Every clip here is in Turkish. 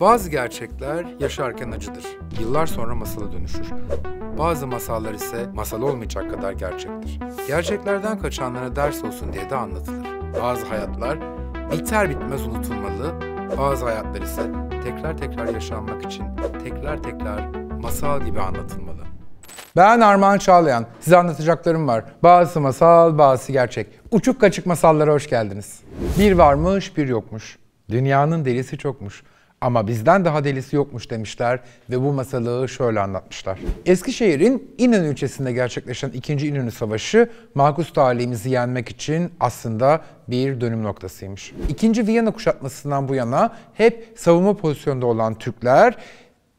Bazı gerçekler yaşarken acıdır. Yıllar sonra masala dönüşür. Bazı masallar ise masal olmayacak kadar gerçektir. Gerçeklerden kaçanlara ders olsun diye de anlatılır. Bazı hayatlar biter bitmez unutulmalı, bazı hayatlar ise tekrar tekrar yaşanmak için tekrar tekrar masal gibi anlatılmalı. Ben Armağan Çağlayan. Size anlatacaklarım var. Bazısı masal, bazısı gerçek. Uçuk kaçık masallara hoş geldiniz. Bir varmış, bir yokmuş. Dünyanın delisi çokmuş. Ama bizden daha delisi yokmuş demişler ve bu masalığı şöyle anlatmışlar. Eskişehir'in İnönü ilçesinde gerçekleşen 2. İnönü Savaşı Markus talihimizi yenmek için aslında bir dönüm noktasıymış. 2. Viyana kuşatmasından bu yana hep savunma pozisyonda olan Türkler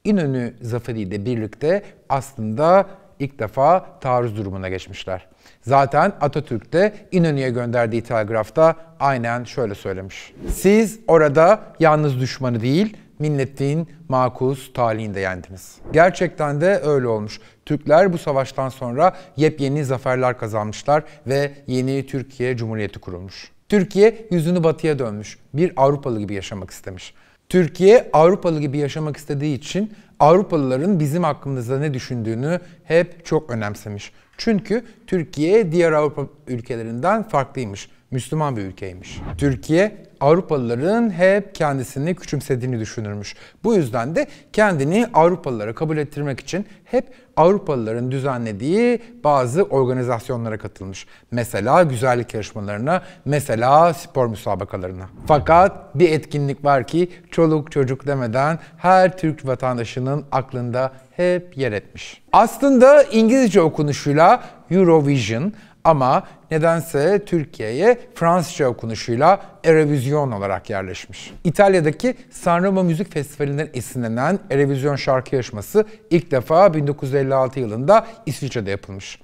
İnönü zaferiyle birlikte aslında ilk defa taarruz durumuna geçmişler. Zaten Atatürk de İnönü'ye gönderdiği telgrafta aynen şöyle söylemiş. Siz orada yalnız düşmanı değil, milletin makus talihinde yendiniz. Gerçekten de öyle olmuş. Türkler bu savaştan sonra yepyeni zaferler kazanmışlar ve yeni Türkiye Cumhuriyeti kurulmuş. Türkiye yüzünü batıya dönmüş. Bir Avrupalı gibi yaşamak istemiş. Türkiye Avrupalı gibi yaşamak istediği için Avrupalıların bizim hakkımızda ne düşündüğünü hep çok önemsemiş. Çünkü Türkiye diğer Avrupa ülkelerinden farklıymış. Müslüman bir ülkeymiş. Türkiye Avrupalıların hep kendisini küçümsediğini düşünürmüş. Bu yüzden de kendini Avrupalılara kabul ettirmek için hep Avrupalıların düzenlediği bazı organizasyonlara katılmış. Mesela güzellik yarışmalarına, mesela spor müsabakalarına. Fakat bir etkinlik var ki çoluk çocuk demeden her Türk vatandaşının aklında hep yer etmiş. Aslında İngilizce okunuşuyla Eurovision ama nedense Türkiye'ye Fransızca okunuşuyla Erevizyon olarak yerleşmiş. İtalya'daki Sanremo Müzik Festivali'nden esinlenen Erevizyon şarkı yarışması ilk defa 1956 yılında İsviçre'de yapılmış.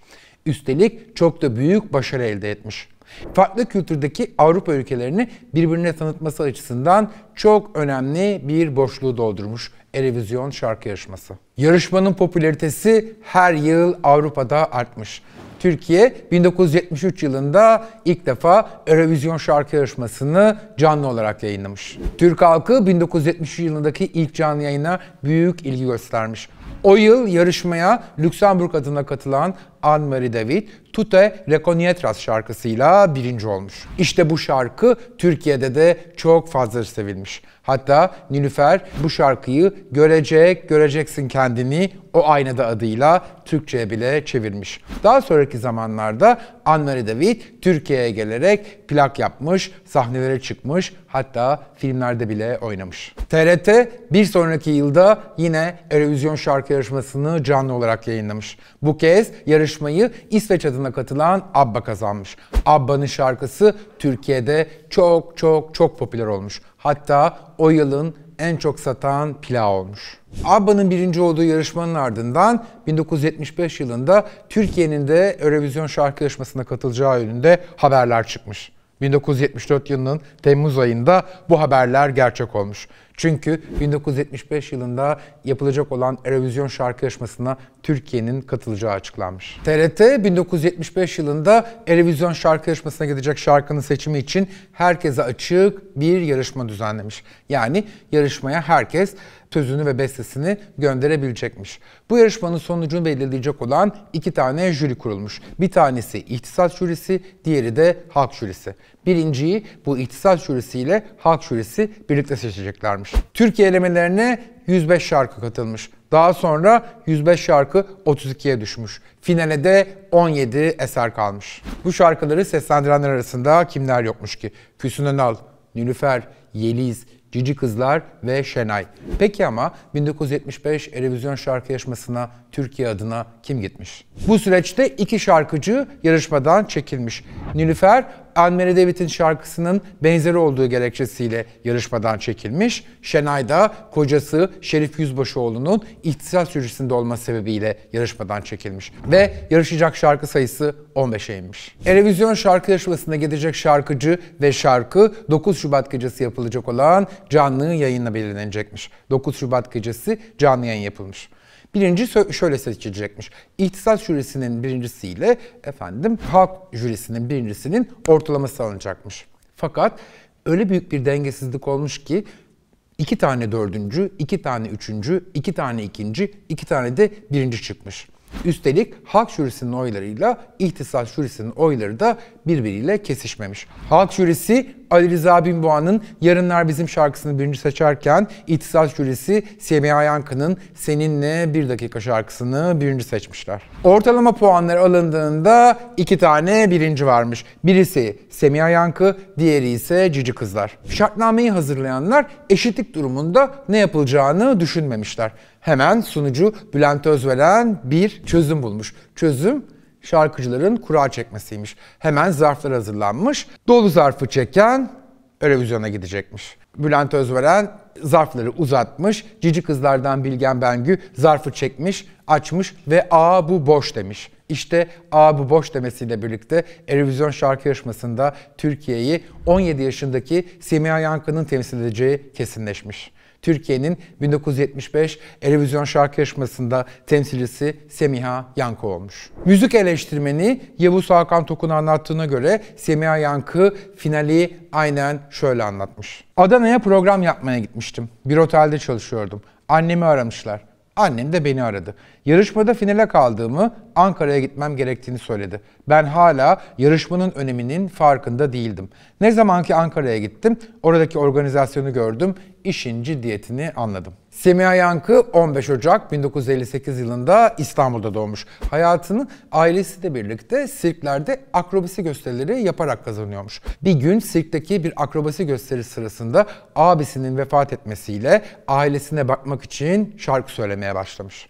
Üstelik çok da büyük başarı elde etmiş. Farklı kültürdeki Avrupa ülkelerini birbirine tanıtması açısından çok önemli bir boşluğu doldurmuş Erevizyon şarkı yarışması. Yarışmanın popülaritesi her yıl Avrupa'da artmış. Türkiye 1973 yılında ilk defa Eurovision şarkı yarışmasını canlı olarak yayınlamış. Türk halkı 1973 yılındaki ilk canlı yayına büyük ilgi göstermiş. O yıl yarışmaya Lüksemburg adına katılan Anne-Marie David, Tute Reconietras şarkısıyla birinci olmuş. İşte bu şarkı Türkiye'de de çok fazla sevilmiş. Hatta Nilüfer bu şarkıyı Görecek, Göreceksin Kendini o aynada adıyla Türkçe'ye bile çevirmiş. Daha sonraki zamanlarda anne David Türkiye'ye gelerek plak yapmış, sahnelere çıkmış, hatta filmlerde bile oynamış. TRT bir sonraki yılda yine Eurovision şarkı yarışmasını canlı olarak yayınlamış. Bu kez yarışmayı İsveç adına yarışmasına katılan ABBA kazanmış. ABBA'nın şarkısı Türkiye'de çok çok çok popüler olmuş. Hatta o yılın en çok satan plağı olmuş. ABBA'nın birinci olduğu yarışmanın ardından 1975 yılında Türkiye'nin de Eurovision şarkı yarışmasına katılacağı yönünde haberler çıkmış. 1974 yılının Temmuz ayında bu haberler gerçek olmuş. Çünkü 1975 yılında yapılacak olan Eurovision şarkı yarışmasına Türkiye'nin katılacağı açıklanmış. TRT 1975 yılında Eurovision şarkı yarışmasına gidecek şarkının seçimi için herkese açık bir yarışma düzenlemiş. Yani yarışmaya herkes sözünü ve bestesini gönderebilecekmiş. Bu yarışmanın sonucunu belirleyecek olan iki tane jüri kurulmuş. Bir tanesi ihtisas jürisi, diğeri de halk jürisi. Birinciyi bu İhtisal Şurası ile Halk Şurası birlikte seçeceklermiş. Türkiye elemelerine 105 şarkı katılmış. Daha sonra 105 şarkı 32'ye düşmüş. Finale de 17 eser kalmış. Bu şarkıları seslendirenler arasında kimler yokmuş ki? Füsun Önal, Nilüfer, Yeliz, Cici Kızlar ve Şenay. Peki ama 1975 Erevizyon şarkı yarışmasına Türkiye adına kim gitmiş? Bu süreçte iki şarkıcı yarışmadan çekilmiş. Nilüfer Anmeri David'in şarkısının benzeri olduğu gerekçesiyle yarışmadan çekilmiş. Şenay da kocası Şerif Yüzbaşıoğlu'nun ihtisas sürücüsünde olma sebebiyle yarışmadan çekilmiş. Ve yarışacak şarkı sayısı 15'e inmiş. Erevizyon şarkı yarışmasında gidecek şarkıcı ve şarkı 9 Şubat gecesi yapılacak olan canlı yayınla belirlenecekmiş. 9 Şubat gecesi canlı yayın yapılmış. Birinci şöyle seçilecekmiş. İhtisal jürisinin birincisiyle efendim halk jürisinin birincisinin ortalaması alınacakmış. Fakat öyle büyük bir dengesizlik olmuş ki iki tane dördüncü, iki tane üçüncü, iki tane ikinci, iki tane de birinci çıkmış. Üstelik halk jürisinin oylarıyla ihtisas jürisinin oyları da birbiriyle kesişmemiş. Halk jürisi Ali Rıza Binboğa'nın Yarınlar Bizim şarkısını birinci seçerken İhtisas jürisi Semiha Yankı'nın Seninle Bir Dakika şarkısını birinci seçmişler. Ortalama puanlar alındığında iki tane birinci varmış. Birisi Semiha Yankı, diğeri ise Cici Kızlar. Şartnameyi hazırlayanlar eşitlik durumunda ne yapılacağını düşünmemişler hemen sunucu Bülent Özveren bir çözüm bulmuş. Çözüm şarkıcıların kura çekmesiymiş. Hemen zarflar hazırlanmış. Dolu zarfı çeken Eurovizyon'a gidecekmiş. Bülent Özveren zarfları uzatmış. Cici kızlardan Bilgen Bengü zarfı çekmiş, açmış ve aa bu boş demiş. İşte aa bu boş demesiyle birlikte Eurovision şarkı yarışmasında Türkiye'yi 17 yaşındaki Semiha Yankı'nın temsil edeceği kesinleşmiş. Türkiye'nin 1975 Erevizyon Şarkı Yarışması'nda temsilcisi Semiha Yankı olmuş. Müzik eleştirmeni Yavuz Hakan Tokun anlattığına göre Semiha Yankı finali aynen şöyle anlatmış. Adana'ya program yapmaya gitmiştim. Bir otelde çalışıyordum. Annemi aramışlar. Annem de beni aradı. Yarışmada finale kaldığımı, Ankara'ya gitmem gerektiğini söyledi. Ben hala yarışmanın öneminin farkında değildim. Ne zamanki Ankara'ya gittim, oradaki organizasyonu gördüm, işin ciddiyetini anladım. Semiha Yankı 15 Ocak 1958 yılında İstanbul'da doğmuş. Hayatını ailesiyle birlikte sirklerde akrobasi gösterileri yaparak kazanıyormuş. Bir gün sirkteki bir akrobasi gösterisi sırasında abisinin vefat etmesiyle ailesine bakmak için şarkı söylemeye başlamış.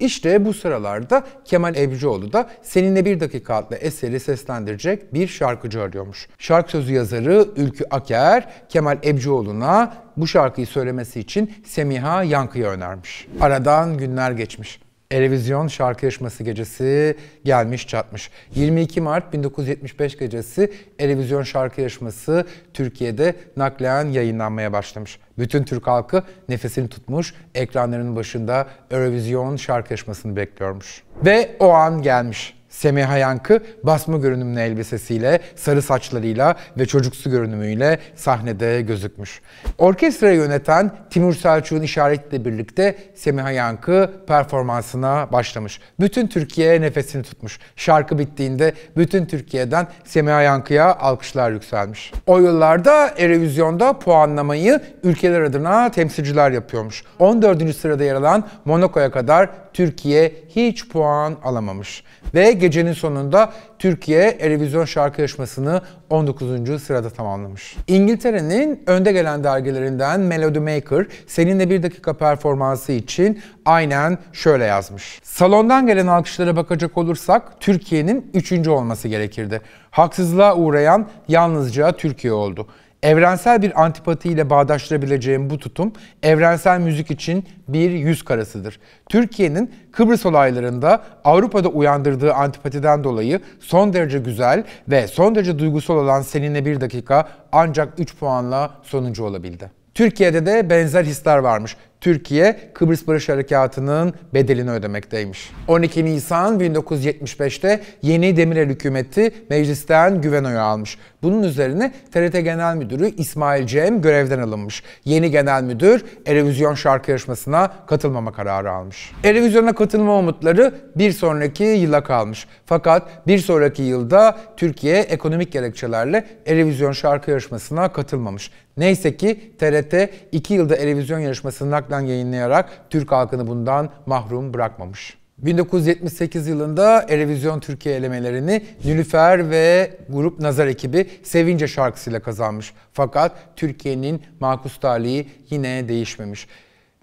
İşte bu sıralarda Kemal Ebcioğlu da Seninle Bir Dakika adlı eseri seslendirecek bir şarkıcı arıyormuş. Şarkı sözü yazarı Ülkü Aker, Kemal Ebcioğlu'na bu şarkıyı söylemesi için Semiha Yankı'ya önermiş. Aradan günler geçmiş. Erevizyon şarkı yarışması gecesi gelmiş çatmış. 22 Mart 1975 gecesi Erevizyon şarkı yarışması Türkiye'de naklen yayınlanmaya başlamış. Bütün Türk halkı nefesini tutmuş, ekranların başında Erevizyon şarkı yarışmasını bekliyormuş. Ve o an gelmiş. Semiha Yankı basma görünümlü elbisesiyle, sarı saçlarıyla ve çocuksu görünümüyle sahnede gözükmüş. Orkestrayı yöneten Timur Selçuk'un işaretiyle birlikte Semiha Yankı performansına başlamış. Bütün Türkiye nefesini tutmuş. Şarkı bittiğinde bütün Türkiye'den Semiha Yankı'ya alkışlar yükselmiş. O yıllarda Erevizyon'da puanlamayı ülkeler adına temsilciler yapıyormuş. 14. sırada yer alan Monaco'ya kadar Türkiye hiç puan alamamış. Ve gecenin sonunda Türkiye Erevizyon şarkı yarışmasını 19. sırada tamamlamış. İngiltere'nin önde gelen dergilerinden Melody Maker seninle bir dakika performansı için aynen şöyle yazmış. Salondan gelen alkışlara bakacak olursak Türkiye'nin 3. olması gerekirdi. Haksızlığa uğrayan yalnızca Türkiye oldu evrensel bir antipatiyle bağdaştırabileceğim bu tutum evrensel müzik için bir yüz karasıdır. Türkiye'nin Kıbrıs olaylarında Avrupa'da uyandırdığı antipatiden dolayı son derece güzel ve son derece duygusal olan Seninle Bir Dakika ancak 3 puanla sonuncu olabildi. Türkiye'de de benzer hisler varmış. Türkiye Kıbrıs Barış Harekatı'nın bedelini ödemekteymiş. 12 Nisan 1975'te yeni Demirel hükümeti meclisten güven oyu almış. Bunun üzerine TRT Genel Müdürü İsmail Cem görevden alınmış. Yeni genel müdür Erevizyon şarkı yarışmasına katılmama kararı almış. Erevizyona katılma umutları bir sonraki yıla kalmış. Fakat bir sonraki yılda Türkiye ekonomik gerekçelerle Erevizyon şarkı yarışmasına katılmamış. Neyse ki TRT 2 yılda televizyon yarışmasını naklen yayınlayarak Türk halkını bundan mahrum bırakmamış. 1978 yılında Erevizyon Türkiye elemelerini Nülüfer ve grup Nazar ekibi Sevince şarkısıyla kazanmış. Fakat Türkiye'nin makus talihi yine değişmemiş.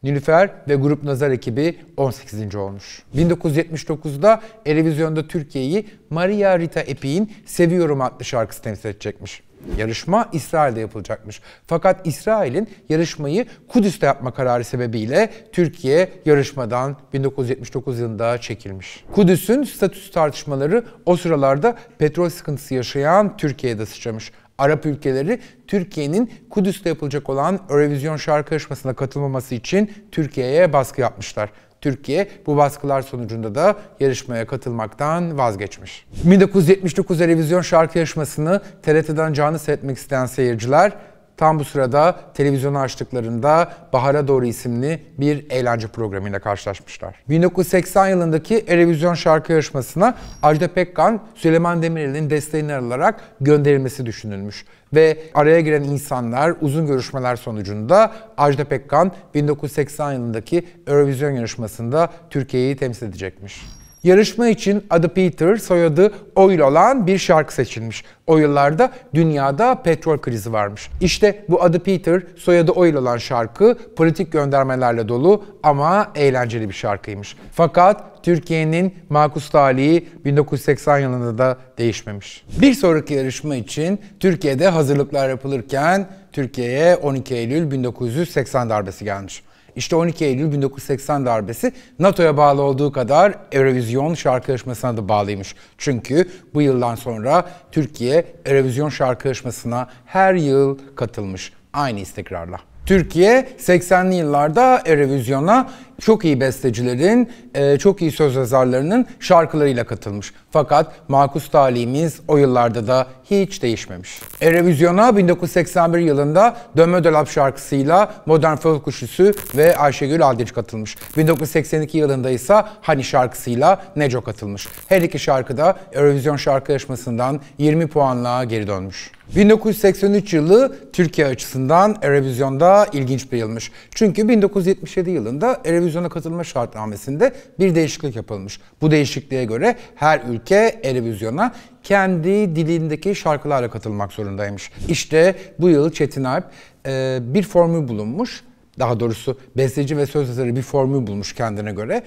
Nilüfer ve Grup Nazar ekibi 18. olmuş. 1979'da Erevizyon'da Türkiye'yi Maria Rita Epi'nin Seviyorum adlı şarkısı temsil edecekmiş. Yarışma İsrail'de yapılacakmış. Fakat İsrail'in yarışmayı Kudüs'te yapma kararı sebebiyle Türkiye yarışmadan 1979 yılında çekilmiş. Kudüs'ün statüs tartışmaları o sıralarda petrol sıkıntısı yaşayan Türkiye'de sıçramış. Arap ülkeleri Türkiye'nin Kudüs'te yapılacak olan Eurovision şarkı yarışmasına katılmaması için Türkiye'ye baskı yapmışlar. Türkiye bu baskılar sonucunda da yarışmaya katılmaktan vazgeçmiş. 1979 televizyon şarkı yarışmasını TRT'den canlı seyretmek isteyen seyirciler Tam bu sırada televizyonu açtıklarında Bahara Doğru isimli bir eğlence programıyla karşılaşmışlar. 1980 yılındaki Erevizyon şarkı yarışmasına Ajda Pekkan, Süleyman Demirel'in desteğini alarak gönderilmesi düşünülmüş. Ve araya giren insanlar uzun görüşmeler sonucunda Ajda Pekkan 1980 yılındaki Eurovision yarışmasında Türkiye'yi temsil edecekmiş. Yarışma için adı Peter, soyadı Oil olan bir şarkı seçilmiş. O yıllarda dünyada petrol krizi varmış. İşte bu adı Peter, soyadı Oil olan şarkı politik göndermelerle dolu ama eğlenceli bir şarkıymış. Fakat Türkiye'nin makus talihi 1980 yılında da değişmemiş. Bir sonraki yarışma için Türkiye'de hazırlıklar yapılırken Türkiye'ye 12 Eylül 1980 darbesi gelmiş. İşte 12 Eylül 1980 darbesi NATO'ya bağlı olduğu kadar Eurovision şarkı yarışmasına da bağlıymış. Çünkü bu yıldan sonra Türkiye Eurovision şarkı yarışmasına her yıl katılmış aynı istikrarla. Türkiye 80'li yıllarda Eurovision'a çok iyi bestecilerin, e, çok iyi söz yazarlarının şarkılarıyla katılmış. Fakat makus talimiz o yıllarda da hiç değişmemiş. Erevizyona 1981 yılında Dönme Dolap şarkısıyla Modern Folk Kuşusu ve Ayşegül Aldinç katılmış. 1982 yılında ise Hani şarkısıyla Neco katılmış. Her iki şarkı da Eurovizyon şarkı yarışmasından 20 puanla geri dönmüş. 1983 yılı Türkiye açısından Erevizyon'da ilginç bir yılmış. Çünkü 1977 yılında Erevizyon Eurovision'a katılma şartnamesinde bir değişiklik yapılmış. Bu değişikliğe göre her ülke Eurovision'a kendi dilindeki şarkılarla katılmak zorundaymış. İşte bu yıl Çetin Alp e, bir formül bulunmuş. Daha doğrusu besteci ve söz yazarı bir formül bulmuş kendine göre.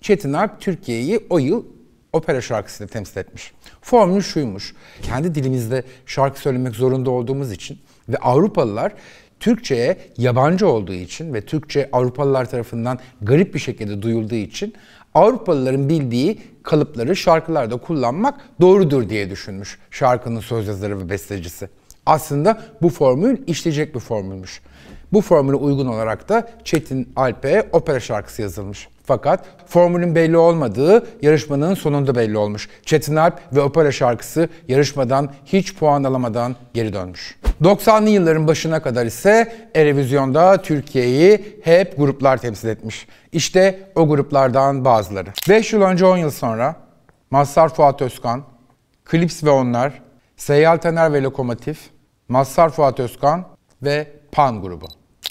Çetin Alp Türkiye'yi o yıl opera şarkısını temsil etmiş. Formül şuymuş. Kendi dilimizde şarkı söylemek zorunda olduğumuz için ve Avrupalılar Türkçe'ye yabancı olduğu için ve Türkçe Avrupalılar tarafından garip bir şekilde duyulduğu için Avrupalıların bildiği kalıpları şarkılarda kullanmak doğrudur diye düşünmüş şarkının söz yazarı ve bestecisi. Aslında bu formül işleyecek bir formülmüş. Bu formüle uygun olarak da Çetin Alp'e opera şarkısı yazılmış. Fakat formülün belli olmadığı yarışmanın sonunda belli olmuş. Çetin Alp ve opera şarkısı yarışmadan hiç puan alamadan geri dönmüş. 90'lı yılların başına kadar ise Erevizyon'da Türkiye'yi hep gruplar temsil etmiş. İşte o gruplardan bazıları. 5 yıl önce 10 yıl sonra Mazhar Fuat Özkan, Klips ve Onlar, Seyyal Taner ve Lokomotif, Mazhar Fuat Özkan ve Pan grubu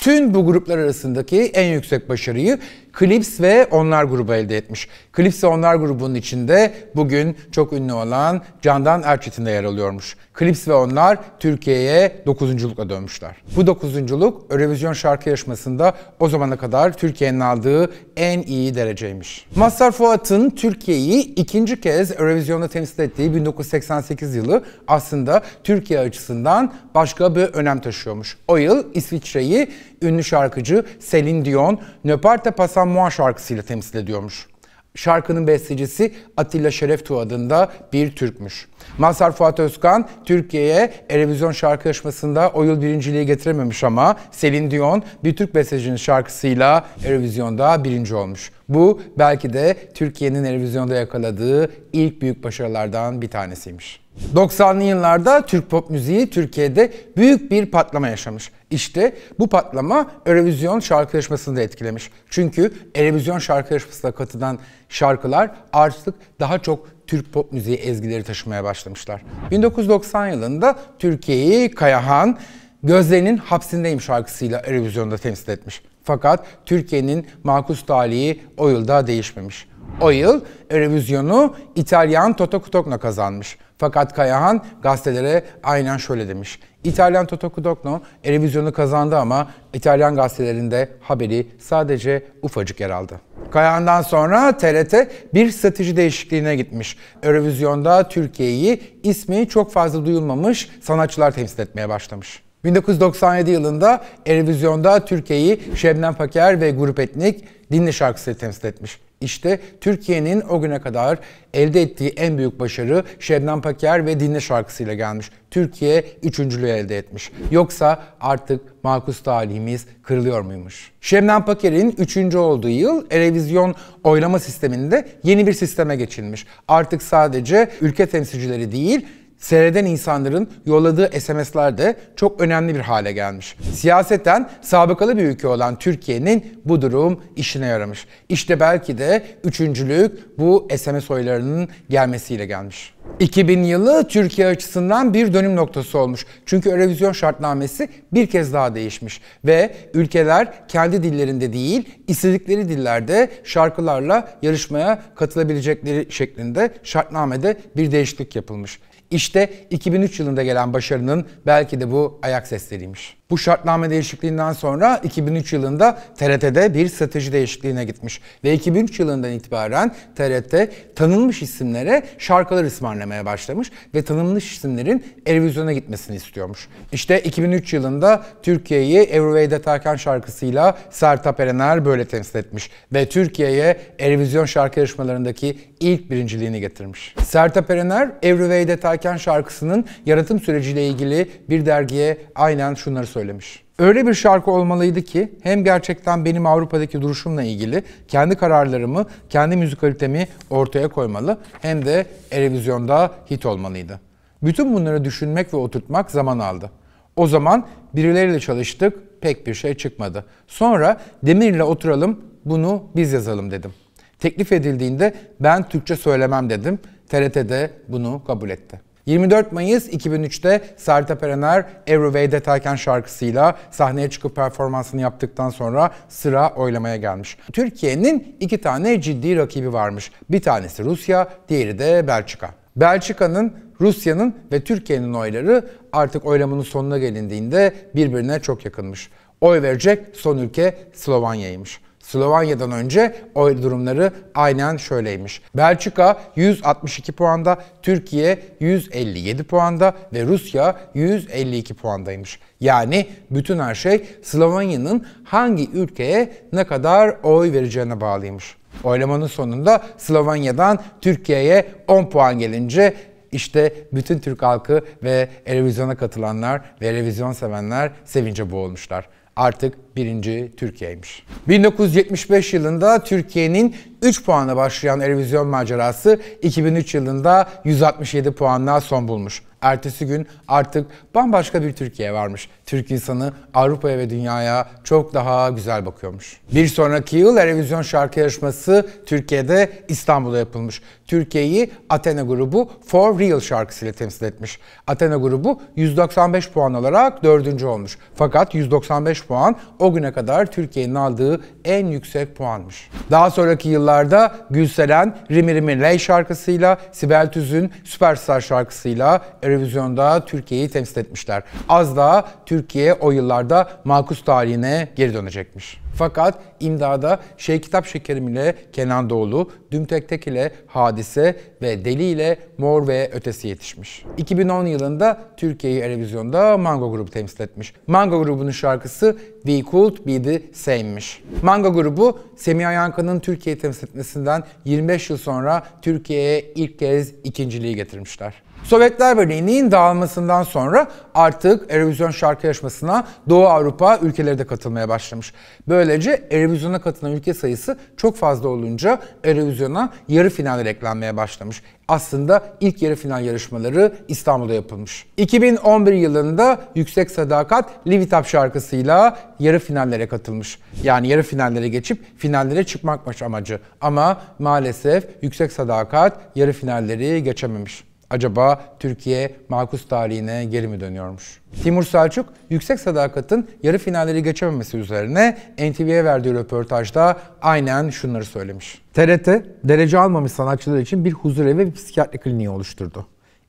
bütün bu gruplar arasındaki en yüksek başarıyı Clips ve Onlar grubu elde etmiş. Clips ve Onlar grubunun içinde bugün çok ünlü olan Candan Erçetin de yer alıyormuş. Clips ve Onlar Türkiye'ye dokuzunculukla dönmüşler. Bu dokuzunculuk Eurovision şarkı yarışmasında o zamana kadar Türkiye'nin aldığı en iyi dereceymiş. Mazhar Fuat'ın Türkiye'yi ikinci kez Eurovision'da temsil ettiği 1988 yılı aslında Türkiye açısından başka bir önem taşıyormuş. O yıl İsviçre'yi ünlü şarkıcı Selin Dion, Nöparte Pasan Moi şarkısıyla temsil ediyormuş. Şarkının bestecisi Atilla Şereftu adında bir Türkmüş. Mazhar Fuat Özkan Türkiye'ye Erevizyon şarkı yarışmasında o yıl birinciliği getirememiş ama Selin Dion bir Türk bestecinin şarkısıyla Erevizyon'da birinci olmuş. Bu belki de Türkiye'nin televizyonda yakaladığı ilk büyük başarılardan bir tanesiymiş. 90'lı yıllarda Türk pop müziği Türkiye'de büyük bir patlama yaşamış. İşte bu patlama Eurovision şarkı yarışmasını da etkilemiş. Çünkü Eurovision şarkı yarışmasına katılan şarkılar artık daha çok Türk pop müziği ezgileri taşımaya başlamışlar. 1990 yılında Türkiye'yi Kayahan Gözlerinin Hapsindeyim şarkısıyla Eurovision'da temsil etmiş. Fakat Türkiye'nin makus talihi o yılda değişmemiş. O yıl Eurovizyon'u İtalyan Toto Cutogno kazanmış. Fakat Kayahan gazetelere aynen şöyle demiş. İtalyan Toto Cutogno Eurovizyon'u kazandı ama İtalyan gazetelerinde haberi sadece ufacık yer aldı. Kayahan'dan sonra TRT bir strateji değişikliğine gitmiş. Eurovizyon'da Türkiye'yi ismi çok fazla duyulmamış sanatçılar temsil etmeye başlamış. 1997 yılında Erevizyon'da Türkiye'yi Şebnem Paker ve Grup Etnik Dinli şarkısı temsil etmiş. İşte Türkiye'nin o güne kadar elde ettiği en büyük başarı Şebnem Paker ve Dinle şarkısıyla gelmiş. Türkiye üçüncülüğü elde etmiş. Yoksa artık makus talihimiz kırılıyor muymuş? Şebnem Paker'in üçüncü olduğu yıl Erevizyon oylama sisteminde yeni bir sisteme geçilmiş. Artık sadece ülke temsilcileri değil, seyreden insanların yolladığı SMS'ler de çok önemli bir hale gelmiş. Siyaseten sabıkalı bir ülke olan Türkiye'nin bu durum işine yaramış. İşte belki de üçüncülük bu SMS oylarının gelmesiyle gelmiş. 2000 yılı Türkiye açısından bir dönüm noktası olmuş. Çünkü Eurovision şartnamesi bir kez daha değişmiş ve ülkeler kendi dillerinde değil, istedikleri dillerde şarkılarla yarışmaya katılabilecekleri şeklinde şartnamede bir değişiklik yapılmış. İşte 2003 yılında gelen başarının belki de bu ayak sesleriymiş. Bu şartname değişikliğinden sonra 2003 yılında TRT'de bir strateji değişikliğine gitmiş. Ve 2003 yılından itibaren TRT tanınmış isimlere şarkılar ısmarlamaya başlamış ve tanınmış isimlerin Eurovision'a gitmesini istiyormuş. İşte 2003 yılında Türkiye'yi Euroway'de Tarkan şarkısıyla Sertap Erener böyle temsil etmiş ve Türkiye'ye Eurovision şarkı yarışmalarındaki ilk birinciliğini getirmiş. Sertap Erener Everyway'de Tarkan şarkısının yaratım süreciyle ilgili bir dergiye aynen şunları söylüyor söylemiş. Öyle bir şarkı olmalıydı ki hem gerçekten benim Avrupa'daki duruşumla ilgili kendi kararlarımı, kendi müzikalitemi ortaya koymalı hem de Erevizyon'da hit olmalıydı. Bütün bunları düşünmek ve oturtmak zaman aldı. O zaman birileriyle çalıştık, pek bir şey çıkmadı. Sonra Demir'le oturalım, bunu biz yazalım dedim. Teklif edildiğinde ben Türkçe söylemem dedim. de bunu kabul etti. 24 Mayıs 2003'te Sertab Erener Everyway Detayken şarkısıyla sahneye çıkıp performansını yaptıktan sonra sıra oylamaya gelmiş. Türkiye'nin iki tane ciddi rakibi varmış. Bir tanesi Rusya, diğeri de Belçika. Belçika'nın, Rusya'nın ve Türkiye'nin oyları artık oylamanın sonuna gelindiğinde birbirine çok yakınmış. Oy verecek son ülke Slovanya'ymış. Slovanya'dan önce o durumları aynen şöyleymiş. Belçika 162 puanda, Türkiye 157 puanda ve Rusya 152 puandaymış. Yani bütün her şey Slovanya'nın hangi ülkeye ne kadar oy vereceğine bağlıymış. Oylamanın sonunda Slovanya'dan Türkiye'ye 10 puan gelince işte bütün Türk halkı ve Erevizyon'a katılanlar ve Erevizyon sevenler sevince boğulmuşlar artık birinci Türkiye'ymiş. 1975 yılında Türkiye'nin 3 puanla başlayan Erevizyon macerası 2003 yılında 167 puanla son bulmuş. Ertesi gün artık bambaşka bir Türkiye varmış. Türk insanı Avrupa'ya ve dünyaya çok daha güzel bakıyormuş. Bir sonraki yıl Erevizyon şarkı yarışması Türkiye'de İstanbul'da yapılmış. Türkiye'yi Athena grubu For Real şarkısıyla temsil etmiş. Athena grubu 195 puan alarak dördüncü olmuş. Fakat 195 puan o güne kadar Türkiye'nin aldığı en yüksek puanmış. Daha sonraki yıllarda Gülseren Rimi Rimi Lay şarkısıyla, Sibel Tüz'ün Süperstar şarkısıyla Erevizyon'da Türkiye'yi temsil etmişler. Az daha Türkiye Türkiye o yıllarda makus tarihine geri dönecekmiş. Fakat imdada Şey Kitap Şekerim ile Kenan Doğulu, Dümtek Tek ile Hadise ve Deli ile Mor ve Ötesi yetişmiş. 2010 yılında Türkiye'yi Erevizyon'da Mango grubu temsil etmiş. Mango grubunun şarkısı We Could Be The Same'miş. Mango grubu Semiha Yankı'nın Türkiye'yi temsil etmesinden 25 yıl sonra Türkiye'ye ilk kez ikinciliği getirmişler. Sovyetler Birliği'nin dağılmasından sonra artık Eurovision şarkı yarışmasına Doğu Avrupa ülkeleri de katılmaya başlamış. Böylece Eurovision'a katılan ülke sayısı çok fazla olunca Eurovision'a yarı final eklenmeye başlamış. Aslında ilk yarı final yarışmaları İstanbul'da yapılmış. 2011 yılında Yüksek Sadakat Livitap şarkısıyla yarı finallere katılmış. Yani yarı finallere geçip finallere çıkmakmış amacı. Ama maalesef Yüksek Sadakat yarı finalleri geçememiş. Acaba Türkiye makus tarihine geri mi dönüyormuş? Timur Selçuk, yüksek sadakatin yarı finalleri geçememesi üzerine NTV'ye verdiği röportajda aynen şunları söylemiş. TRT, derece almamış sanatçılar için bir huzurevi ve psikiyatri kliniği oluşturdu.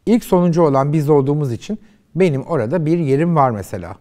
İlk sonuncu olan biz olduğumuz için benim orada bir yerim var mesela.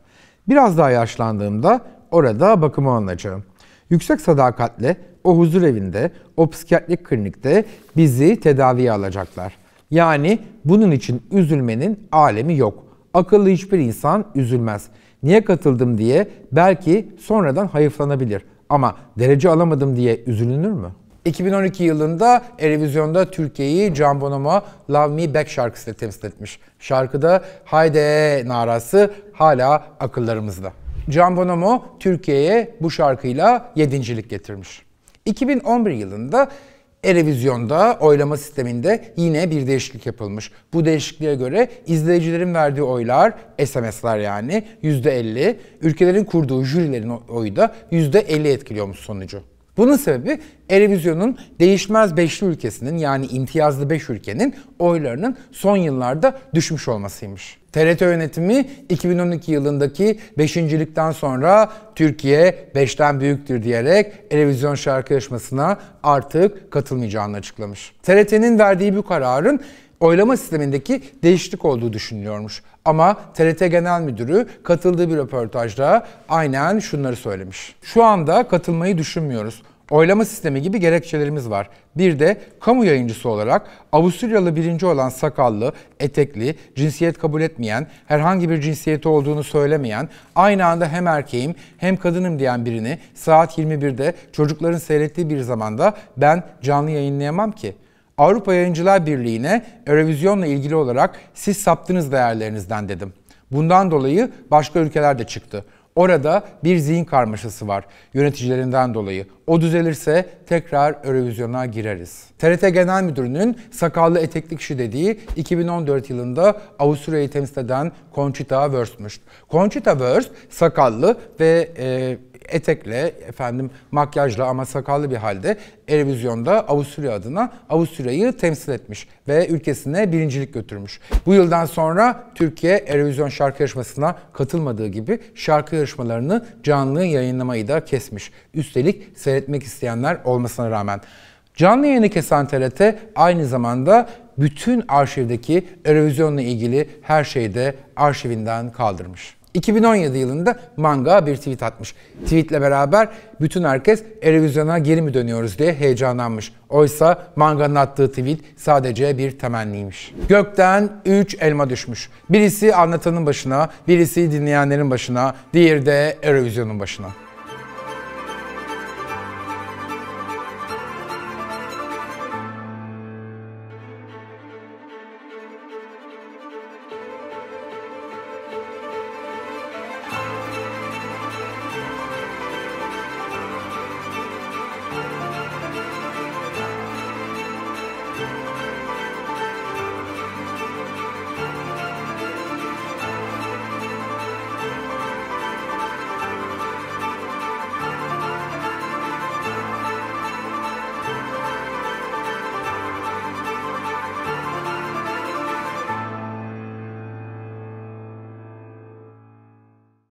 Biraz daha yaşlandığımda orada bakıma alınacağım. Yüksek sadakatle o huzur evinde, o psikiyatrik klinikte bizi tedaviye alacaklar.'' Yani bunun için üzülmenin alemi yok. Akıllı hiçbir insan üzülmez. Niye katıldım diye belki sonradan hayıflanabilir. Ama derece alamadım diye üzülünür mü? 2012 yılında Erevizyon'da Türkiye'yi Can Bonomo Love Me Back şarkısıyla temsil etmiş. Şarkıda hayde narası hala akıllarımızda. Can Bonomo Türkiye'ye bu şarkıyla yedincilik getirmiş. 2011 yılında Erevizyonda oylama sisteminde yine bir değişiklik yapılmış. Bu değişikliğe göre izleyicilerin verdiği oylar, SMS'ler yani %50, ülkelerin kurduğu jürilerin oyu da %50 etkiliyormuş sonucu. Bunun sebebi Erevizyon'un değişmez beşli ülkesinin yani imtiyazlı beş ülkenin oylarının son yıllarda düşmüş olmasıymış. TRT yönetimi 2012 yılındaki beşincilikten sonra Türkiye beşten büyüktür diyerek Erevizyon şarkı yarışmasına artık katılmayacağını açıklamış. TRT'nin verdiği bu kararın oylama sistemindeki değişiklik olduğu düşünülüyormuş. Ama TRT Genel Müdürü katıldığı bir röportajda aynen şunları söylemiş. Şu anda katılmayı düşünmüyoruz. Oylama sistemi gibi gerekçelerimiz var. Bir de kamu yayıncısı olarak Avusturyalı birinci olan sakallı, etekli, cinsiyet kabul etmeyen, herhangi bir cinsiyeti olduğunu söylemeyen, aynı anda hem erkeğim hem kadınım diyen birini saat 21'de çocukların seyrettiği bir zamanda ben canlı yayınlayamam ki.'' Avrupa Yayıncılar Birliği'ne Eurovizyon'la ilgili olarak siz saptınız değerlerinizden dedim. Bundan dolayı başka ülkeler de çıktı. Orada bir zihin karmaşası var yöneticilerinden dolayı. O düzelirse tekrar Eurovizyon'a gireriz. TRT Genel Müdürü'nün sakallı etekli kişi dediği 2014 yılında Avusturya'yı temsil eden Conchita Wurst'müş. Conchita Wurst sakallı ve e, etekle efendim makyajla ama sakallı bir halde Erevizyon'da Avusturya adına Avusturya'yı temsil etmiş ve ülkesine birincilik götürmüş. Bu yıldan sonra Türkiye Erevizyon şarkı yarışmasına katılmadığı gibi şarkı yarışmalarını canlı yayınlamayı da kesmiş. Üstelik seyretmek isteyenler olmasına rağmen. Canlı yayını kesen TRT aynı zamanda bütün arşivdeki Erevizyon'la ilgili her şeyi de arşivinden kaldırmış. 2017 yılında Manga bir tweet atmış. Tweetle beraber bütün herkes Erevizyon'a geri mi dönüyoruz diye heyecanlanmış. Oysa Manga'nın attığı tweet sadece bir temenniymiş. Gökten 3 elma düşmüş. Birisi anlatanın başına, birisi dinleyenlerin başına, diğeri de Erevizyon'un başına.